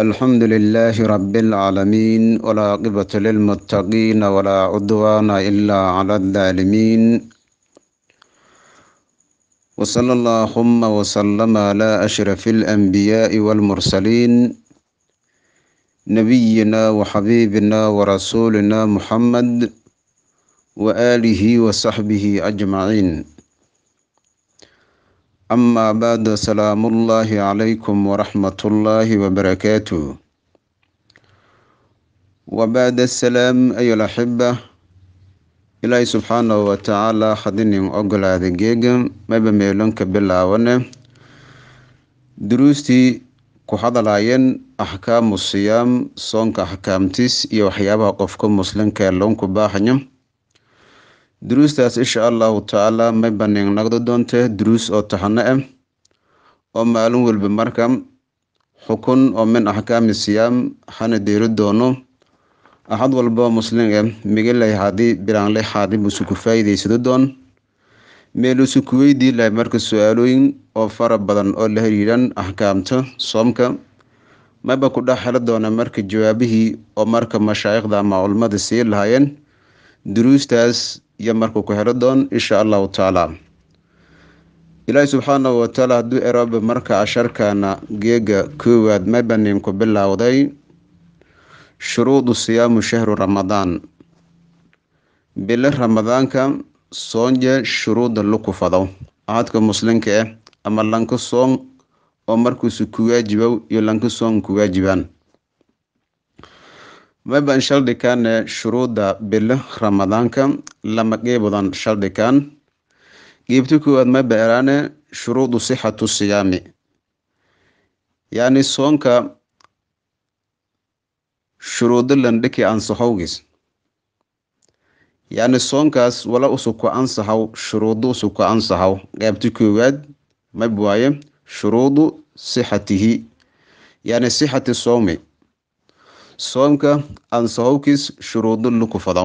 الحمد لله رب العالمين ولا قبة للمتقين ولا عدوان إلا على الظالمين وصلى اللهم وسلم على أشرف الأنبياء والمرسلين نبينا وحبيبنا ورسولنا محمد وآله وصحبه أجمعين أما بعد سلام الله عليكم ورحمة الله وبركاته وبعد السلام أيها الأحبة إلهي سبحانه وتعالى خدني أقول هذا جيجا ما بميلونك بالعونة دروستي ku hadalaayeen axkaamu siyaam soonka axkaamtiis iyo waxyaabaha qofka muslimka ee loonku baahanyo duruustaas insha allahu tacaala may baneen noqdo doonta duruus oo taxano ah oo maalin walba marka xukun oo min axkaami siyaam hana deeri doono axad walboo muslim ah migilay haddii bilaanle xaadib usuku faa'iidaysado doon meelusu ku weydii lahay marka su-aalooyin oo fara badan oo la xiriiraan axkaamta soomka mayba ku dhex xelo doona marka jawaabihii oo marka mashaayikhda ama culimmada sii lahaayeen duruustaas iyo markuu ku helo doon insha allahu tacaala ilaahi subxaanahu watacaala hadduu eraba marka asharkana geega koowaad mabanin ku bilowday shuruudu siyaamu shahru ramadaan bile ramadaanka soonje shuruudda laku fado ahadka muslimka ah ama lanka soon oo markuusu ku waajibow iyo lanka soon ku waajibaan maban shardikan eh, shuruudda bilo ramadaanka lama qeybodan shardikan qeybti koowaad maba eraan eh, shuruudu sixatu siyaami yacni soonka shuruudo landhiki ansaxowgis yacni soonkaas wala usuku ansaxow shuruudo usuku ansaxow qeybti koowaad mab waaye shuruudu sixatihi yacni sixati sowmi soomka aan sababkiis shuruudo lagu fado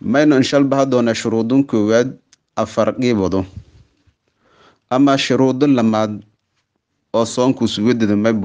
maynu inshaal doonaa shuruudun koowaad afar dhiibado ama shuruudo lamaad oo soomku suga didmayb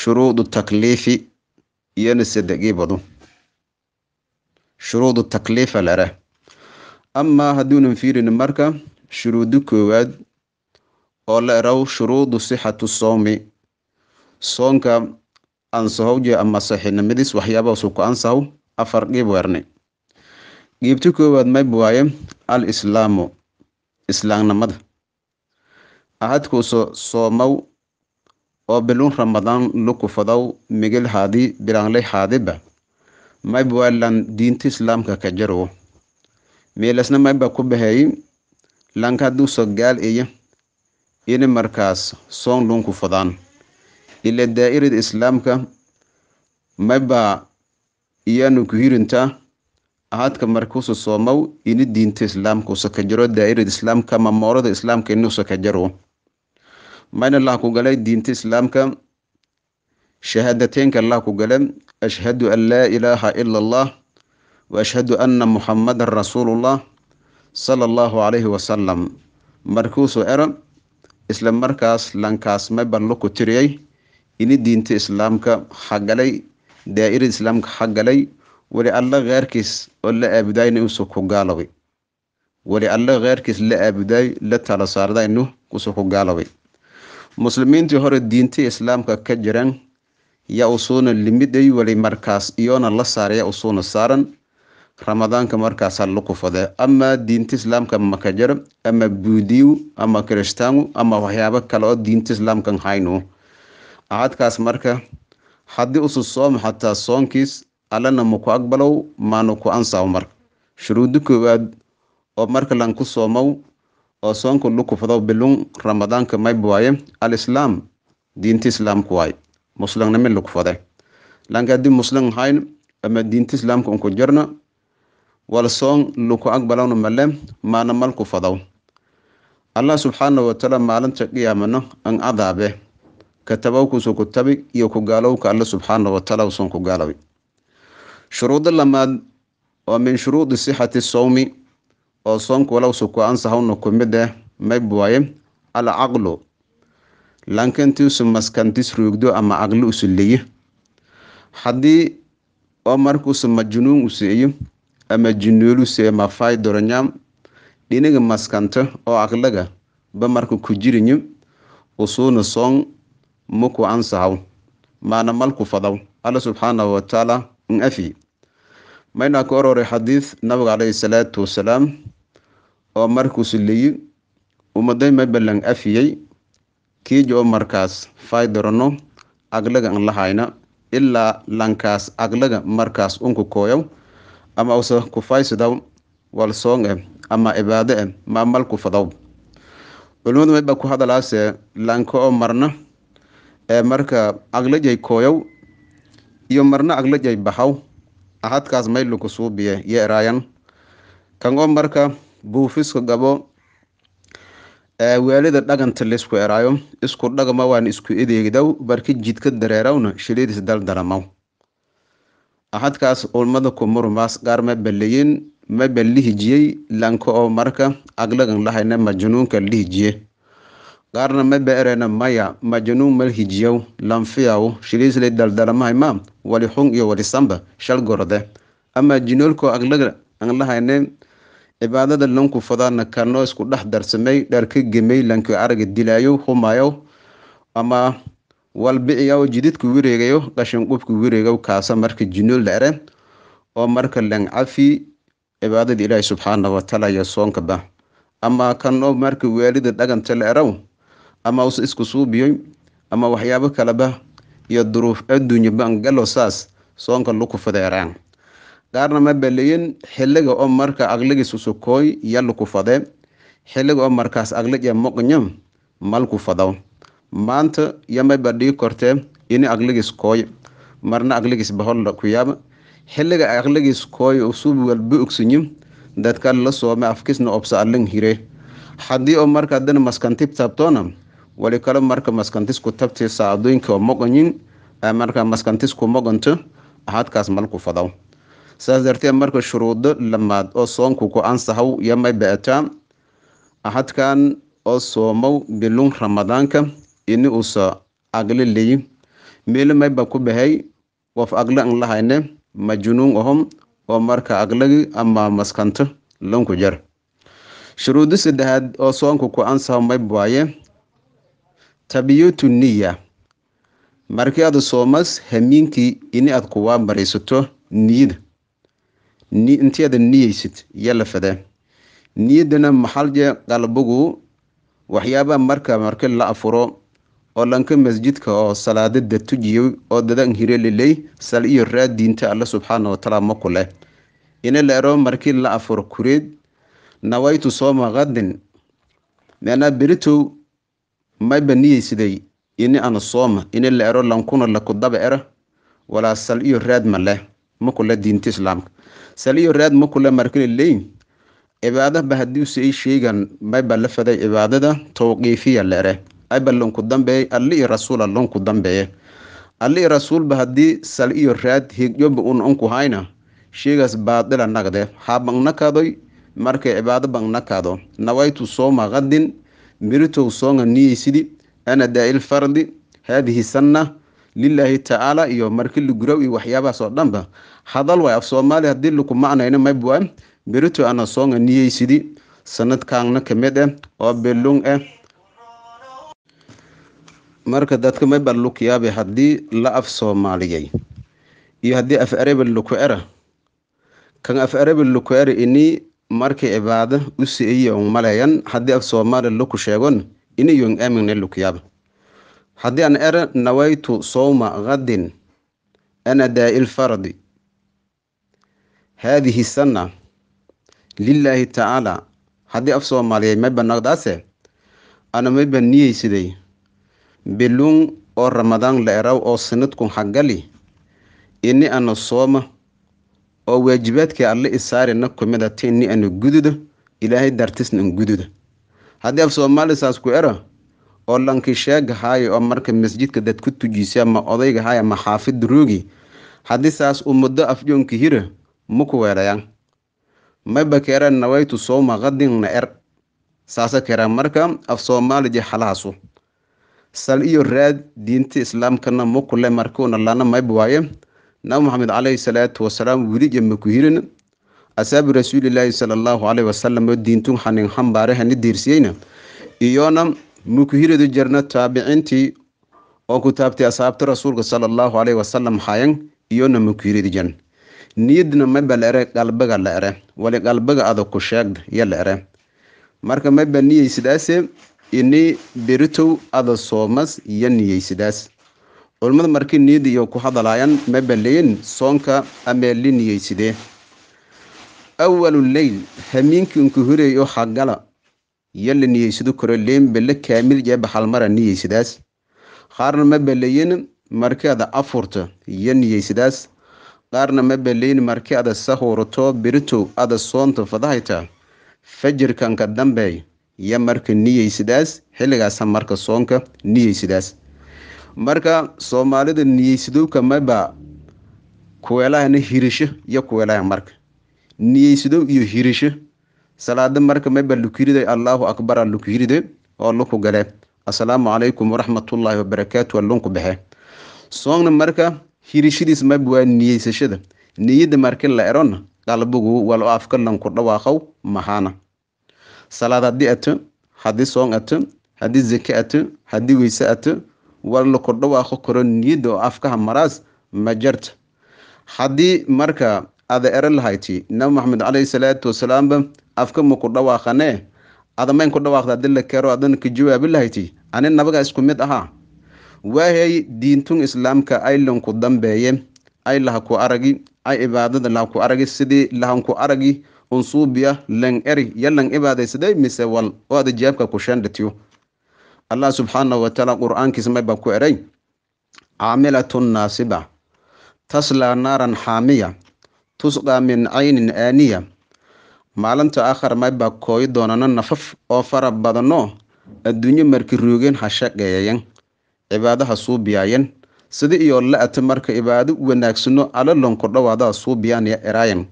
shuruudu takliifi iyona saddex dhiibado shuruudu takliifa lara amaa hadduunan fiirin marka shuruudu koowaad oo la eraw shuruudu sixatu soomi soonka ansaxowje ama saxiibnimadiis waxyaabahaas ku ansaxow afar dhiib weerne dhiibti koowaad mayb al islaamu islaamnimada ahadkuuso soomow oo bilun ramadaan lukufadow migil haadii bilaanley haadiba mayb diinta islaamka ka jarowo miilasna mayba ku baheey lanka haduuso gaal iya ini markaas soon luunku fadaan ila daa'irada islaamka maba iyaanu ku hirinta ahadka markuusa soomaw ini diinta islaamka usaka jaro daa'irada islaamka mamoorada islaamka ini usaka jaro mayna allah ku galay diinta islaamka shahaadateenka allah ku gale ashhadu an laa ilaaha ila allah wa ashhadu anna muxammadan rasuulullah sala allahu calayhi wasalam markuusu ero isla markaas lankaas maban luku tiriyay ini diinta islaamka xagalay daa'irada islaamka xagalay weli alla kheyrkiis oo la aabudaayna inusuu ku gaaloway weli alla kheyrkiis la aabudaay la tala saarda inu kusuu ku gaaloway muslimiintii hore diintii islaamka ka jiraan yaa usuuna limiday weli markaas iyoona la saaraya usuuna saaran ramadaanka markaasaa lukufadee ama diinta islaamka makajaro ama buudiyu ama kirishtaanu ama waxyaabo kale oo diinta islaamkan haynu aadkaas marka haddii usu soomo xataa soonkiis allana maku aqbalow maanu ku ansaaw marka shuruudi koowaad oo marka lan ku soomow oo soonka luku fadaw bilun ramadaanka mayb waaye alislaam diinta islaamka waaye muslangna mid laku lanka haddii muslang hayn ama diinta islaamka unku jarna wal soon luku aqbalowna male maana malku fadaw allah subxaana watacaala maalinta qiyaamano an adaabe katabawkuso ku tabi iyo ku gaalowka alle subxaana wataala uson ku gaalabi shuruudo lamaad oo min shuruudi sixati sowmi oo soomku walowsu ku ansahawna ku mid ah mayb waaye al lankantiisu maskantiis ruugdo ama caqli usu leeye haddii oo markuusu majnuun usu eyo ama jinuulusee mafay doranyaam dhiniga maskanto oo aqlaga ba marka ku jirinyo usuuna soon muku ansahaw maana malku fadaw alla subxaanahu watacaala n afi maynaa ka ororay xadiid nabiga caleyhi salaatu wasalaam oo markuu suleyi umaday ma balan afiyey kiijo oo markaas faydorano aglaga an lahayna ilaa lankaas aglaga markaas unku kooyow ama use kufaysidaw walsoong eh ama cibaade e eh, ma malku fadaw culimmadu maybaa ku hadalaase lanka oo marna marka aqlajay kooyow iyo marna aqlajay baxaw ahadkaas maylu kusuubiye yeeraayan kan oo marka buufiska gabo waalida dhaganta laysku eraayo isku dhagma waan isku edeegdaw barki jidka dareerawna shiliidis daldalamaw ahadkaas ulmada kumurmaas qaar ma balayin ma balihijiyey lanka oo marka aqlagan lahayna majnuunka lihijiye qaarna ma beereena maya majnuun malhijiyow lanfiyaw shiliislay daldalamahaymam wali iyo wali samba shal gorode amaa jinoolkoo cibaadada lanku fadaana kanoo isku dhex darsamay dharka gemay lanku araga dilaayo humayow ama walbiciyaw jididku wireegayo qashin qubku wireegow kaasa marka jinool la ere oo marka lan cibaadada ilaahi subxaana watacaala iyo soonkaba amaa kanoo marka waalida dhaganta la erow ama uus isku suubiyoy ama waxyaabo kaleba iyo duruuf adduunyoban galoosaas soonka lagu fadeeraan qaarna ma balayen xiliga oo marka aqligiisu sukooy yaluku fadee xiliga oo markaas aqligiya moqnyo malku fado maanta yama badhii kortee ini aqligiis kooy marna aqligiis baholla kuyaaba xiliga aqligiis kooy usub walba ogsinyo dadka la soome afkisna obsa allan hire haddii oo marka dan maskantib taabtoona wali kale marka maskantisku tagtay saadoynkao moqoyin marka maskantisku moqonto hadkaas malku fadaw saas darteed marka shuruudo lamaad oo soonku ku ansahaw yamay ba'ataa hadkan oo soomow bilun ramadaanka ini usa agle leyi meelo mayba ku bahay qof agle an lahayne majnuun ahom oo marka aglagi ama maskanto lonku jar shuruudo saddexaad oo soonku ku ansahaw mayb tabiyatu niya markii aad soomas hamiinkii ini aad kuwaa maraysato niyada intii aad niyeysid iyo lafadaa niyadana maxalje qalbigu waxyaabaha marka marka la afuro oo lanka masjidka oo salaadada tujiyo oo dadan hireliley sal iyo raad diinta alla subxaana wataala maku leh ina leero markii la afur kureed nawaytu sooma qadin meanaa beritow mayba niyeysiday ini ana sooma ini la ero lankuna lakudaba era walaa sal iyo raad ma leh ma diinta islaamka sal iyo raad ma kule markina leyn cibaadaba haddiuse ay sheegaan mayba la faday cibaadada tawqiifiya la ere ayba lanku dambeeye alle iyo rasuula lanku dambeeye alle iyo rasuulba haddii sal iyo raad higyoba un unku hayna sheegaas baadila nagde haabangna kaadoy markay cibaado bangna nawaytu sooma qadin miritow soonga niyeysidi ana daail fardi hadihi sanna lilaahi tacaala iyo marki ligurow iyo waxyaabahaas oo dhanba hadal waay af soomaali haddii lukumacnayna mabwa berito ana soonga niyeysidi sanadkaanna kamid eh oo belung eh marka dadka mabal lukiyaabe haddii la af soomaaliyay iyo haddii af araba lukuera kan af araba lukuera ini markay cibaada u si'iyong malayan haddii af soomaali luku sheegon iniyong amingna lukyaab haddii aan er nawaytu sowma qadin ana daa'il fardi haadihi sanna lilaahi tacaala haddii af soomaaliyay may banaqdaase ana may baniyaysiday biluun oo ramadaan la eraw oo sinadkun haggali ini ana sooma oo waajibaadkii alle isaarina kumida tini tinni ana gududa ilaahay dartisnan an gududa haddii af saas ku era oo lankisheega haaya oo marka masjidka dad ku tujiisa ma odayga haaya ma xaafid roogi haddii saas u muddo afjoonka hira muku weerayaan maba keera nawaytu sowma qadinna er saasa keera marka af soomaaliji xalahaasu sal iyo raad diinta islaamkana muku le markuuna lana mayb waaye nabi maxamed calayhi salaatu wasalaam wilig ma ku hirina asaabi rasuulilaahi sala allahu caleyhi wasalamo diintun xanin xambaare hani diirsiyeyna iyona maku hiradu taabiciintii oo ku taabtay asaabta rasuulka sala allahu caleyhi wasalam xayan iyona maku hiradi niyadna maba la ere qalbaga la ere wali qalbaga adag ku sheegda iyo la ere marka maba niyey ini beritow ada soomas iyo niyey culimmada markii niidiyo ku hadalaayaan ma balleyin soonka ama liniyeysidee awaluleyl hamiinkiinku horeeyo hagala yalla niyeysado koro leenbelle kaamil jeeba halmara niyeysadaas qaarna ma balleyin markeeda afurto iyo niyeysadaas qaarna ma balleyin marki ada sahuurto biritow ada soonta fadahayta fajirkanka dambeey iyo marka niyeysadaas xilligaasa marka soonka niyeysadaas marka soomaalida niyeysadowka maba kuweelahana hirasho iyo kuweelaha marka niyeysadow iyo hirasho salaada marka maba lukiride allaahu akbara lukiride oo luku gale assalaamu calaykum waraxmatullaahi wabarakaatu allunku baxe soogna marka hirashadiis maba waa niyeysashada niyadda marki la erona qalbigu walo afka lanku dhawaaqow mahana salaad haddii ato haddii soong ato haddii zake ato haddii weyse ato waa la kordhawaaqo karo niyadda oo afkaha maraas ma jarta haddii marka ada ero lahayti nabi maxamed caleyhi salaatu wasalaamba afka ma ku dhawaaqanee adamayn ku dhawaaqda hadii la keero adana ka jawaabi lahayti ani nabagaa isku mid ahaa waahey diintun islaamka aylan ku dambeeye ay laha ku aragi ay ibaadada laha ku aragi sidii lahan aragi unsuubiya lang eri yo lang ibaadaysaday mise wal oo ada jaabka ku shandhatiyo allah subxaana watacaala qur-aankiisa may ku eray caamilatun naasiba taslaa naaran xaamiya tusqaa min caynin aaniya maalinta akhar may baa kooyi doonana nafaf oo fara badanoo adduunyo markiruugeen ha shaqeeyayan cibaado ha suubiyaayan sida iyo la-ata marka cibaado wanaagsano alalonku dhawaadaha suubiyaaniya eraayan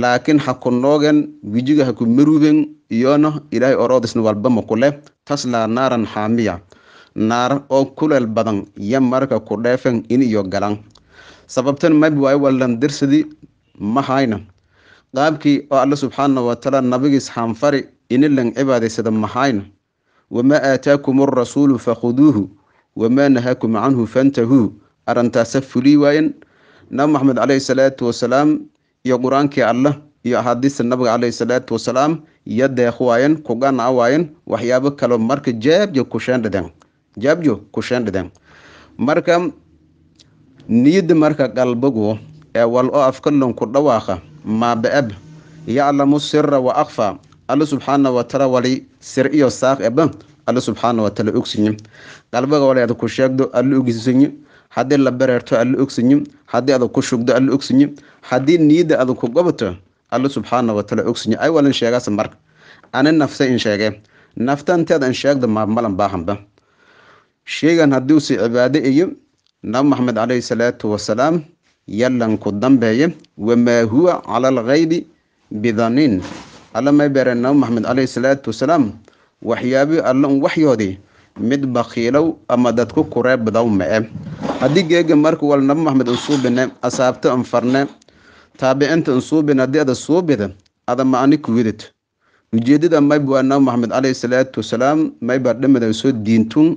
laakiin ha ku noogeen wijiga ha ku maruuben iyona ilaahay oroodisna walbama kuleh taslaa naaran xaamiya naar oo kuleel badan yo marka ku dheefan in iyo galan sababtan mabi waayo wallan dirsadii mahayna qaabkii oo alla subxaana watacala tacaala nabigiis haanfari ini lan cibaadaysada mahayna wamaa aataakum arasuulu fakhuduuhu wamaa nahaakum canhu fantahuu arrintaasa fulii waayen nabi maxamed caleyhi salaatu wasalaam iyo qur-aankii allah iyo axaadiista nabiga caleyhi salaatu wasalaam iyo deeq waayen kuganaa waayen waxyaabo kalo marka jaabjo kusheendhideen jaabjo kusheendhideen marka niyadda marka qalbigu ee wal oo afkalanku dhawaaqa maabe yaclamu sira wa akfa alla subxaana wataala wali sir iyo saaq eba alla subxaana wataala ogsinye qalbiga waleeda ku sheegdo alla ogsinye haddii la bereerto alla ogsinye haddii adag ku shugdo alla ogsinye haddii niyadda adag ku gobato alla subxaana wataala ogsinya ay walin sheegaasa marka ani nafta in sheege naftanteeda in maamalan baahanba sheegan haddiuse cibaado iyo nabi maxamed alayhi salaatu wasalaam yallan ku dambeeye wamaa huwa cala algaybi bidaniin alla may beereen nabi maxamed caleyhi salaatu wasalaam waxyaabii alla un waxyoodii mid bakiilow ama dadku kuree badaw ma-e haddii geega marka wal nabi maxamed unsuubine asaabto anfarne taabicinta unsuubin haddii ada suubida ada ma'ani kuwidato ujeedada mayb waa nabi maxamed caleyhi salaatu wasalaam maybaa dhammadan soo diintun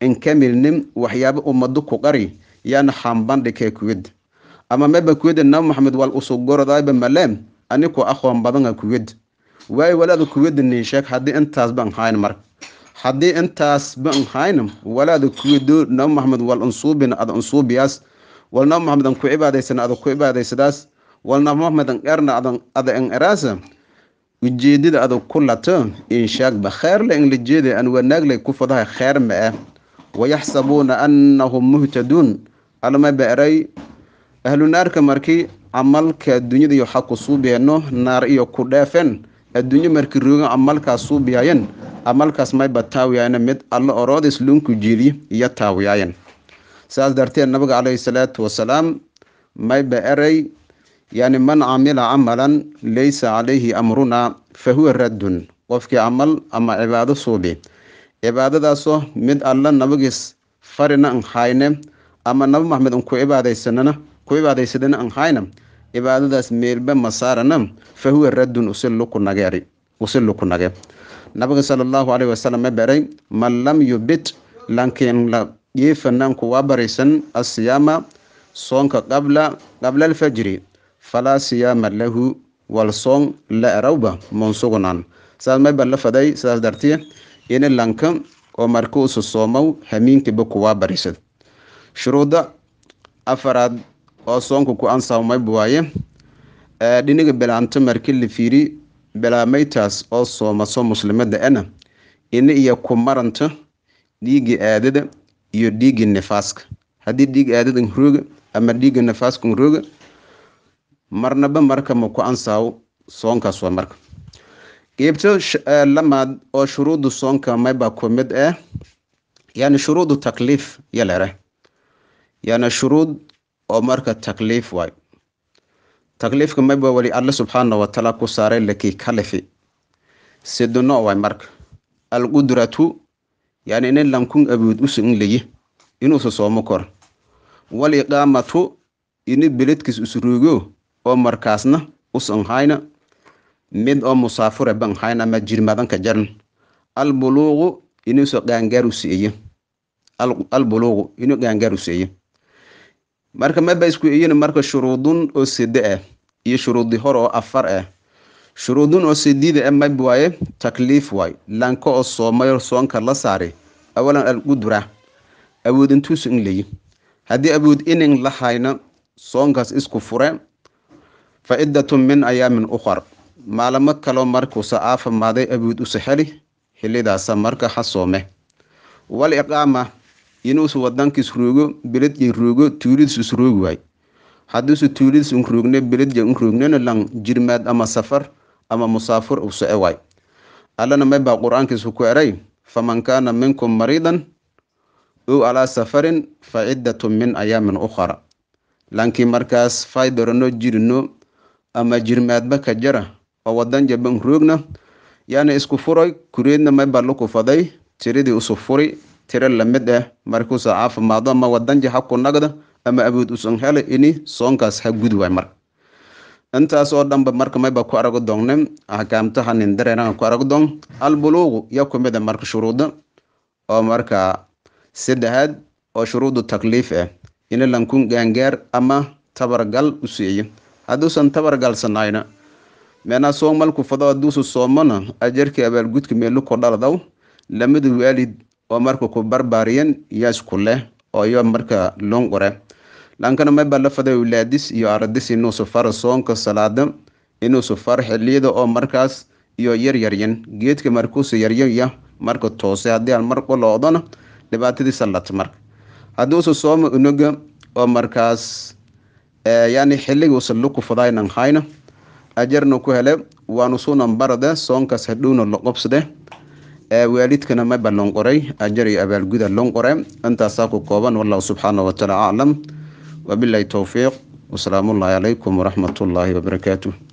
in ka waxyaaba ummado ku qari yaana xambandhikee kuwid ama mayba kuwida nabi maxamed wal usugorodaayba maleem aniku aqoon badana kuwid waayo walaada kuwida sheeg haddii intaas ban hayn mar haddii intaas ban hayn walaada kuwido nabi maxamed wal unsuubin ada unsuubiyaas wal nabi maxamed an ku cibaadaysan ada ku cibaadaysadaas walnamamadan dheerna ada en eraasa ujeedada adag ku lato inshaagba kheerla en la jeeda an wanaaglay ku fadahay kheer ma ah wayaxsabuuna annahum muhtaduun alama ba'ray ahlunaarka markii camalka adduunyada iyo waxaa ku suubiyeenno naar iyo ku dheefen adduunyo markii roogan camalkaas suubiyaayen camalkaas mayba taawiyaayna mid alla oroodays luunku jiediy iyo taawiyaayen saas darteed nabiga caleyhi salaatu wasalaam mayba eray yani man camila camalan laysa calayhi amruna fahuwa raddun qofkii camal ama cibaado suubi cibaadadaasoo mid alla nabagis farina hayne ama nabi maxmed un ku cibaadaysanana ku cibaadaysadana anhayna cibaadadaas meelba masaarana fahuwa raddun usilukunageeri usiluku nabiga sala allahu caleyhi wasalam ma e baray man lam yubit laakiin la yeefanaanku waa baraysan asiyaama soonka qabla qabla alfajri falaa siyaama lahu wal soom la erawba mon sugnan saas mayba la faday sidaas dartiya ini lanka oo markuusu soomow hamiinkiba kuwaa barisad shuruudda afaraad oo soonku ku ansaw mayba dhiniga bilaanto marki la fiiri bilaamaytaas oo soomaso muslimada ana ini iyo ku maranto dhiigii aadada iyo dhiigii nifaaska haddii dhiig aadada nrooga ama dhiigga nifaaska nrooga marnaba marka maku ansaw soonkaas waa marka qeybto e, lamaad oo shuruudu soonka mayba ku mid ah eh, yani shuruudu takliif yalere yani shuruud oo marka takliif waayo takliifka mayba wali alle subxaana watacaala ku saaray laki kalifi siduno waay marka alqudratu yani nin lankun abuud usu in layi inuusa soomo kor wal ini beledkiis usruugo oo markaasna usan hayna mid oo musaafure ban hayna ma jirmadan jaran albuluuqu inuuso qaangaaru siiyo albuluuqu inuu qaangaaru siiyo marka maba isku iyin marka shuruudun oo sida ah eh, iyo shuruudi hore oo afar ah shuruudun oo sidida ah eh mab waaye takliif waaye laanka oo soomayo soonka la saaray awalan algudra awood in leeyi haddii awood inin la hayna soonkaas isku fure fa ciddatun min ayaamin ukhar maalamo kaloo markuuse aafamaaday abuud usa xilidaasa marka hasoome wal iqaama inuusu wadankiis roogo beledjay roogo tuulidisus roogi waay haddiisu tuulidis un roogna beledja un roognena lan jirmaad ama safar ama musaafir u soce waay allana may baa qur-aankiisu ku eray faman kaana minkum mariidan ow alaa safarin fa ciddatun min ayaamin ukhara lankii markaas faydarano jirino ama jirmaadba ka jara oo wadan jaban roogna yaana isku furay kureedna mayba laku faday tiradii usu furi tira lamid ah eh. markuusa caafimaado ama wadanja ha ku nagda ama abood usan hele ini soonkaas ha gudi waay marka intaas oo dhanba marka mayba ku arago doonne axkaamtaha nin dareerana ku arago doon albuluuqu yaa ku a eh marka shuruuda oo marka saddexaad oo shuruudu takliif ah ini lankun gaangaar ama tabargal u siiyo haduusan tabar galsanayna meenaa soomalku fado hadduusu soomona ajarkii abaalgudka meeluko dhaladaw lamid waalid oo marka ku barbaariyan yaasku leh oo yo marka longore lankana mayba la faday wlaadis iyo aradis inuu safaro soonka salaada inuu safaro xiliyada oo markaas iyo yaryaryan geedka markuusa yaryaya marka toose haddii aan mar qolo odona dhibaatadii salat marka hadduusa sooma oo markaas Eh, yani xilligiisa luku fadaynan hayno ajarna ku hele waanu sunan barade soonkaas hadhowna qobsade eh, waalidkana maba ballan qoray ajar iyo abaalguda lon qore intaasaa ku kooban wallahu subxaana wataala aclam wabilahi towfiiq wasalaamullaahi calaykum waraxmatullaahi wabarakaatu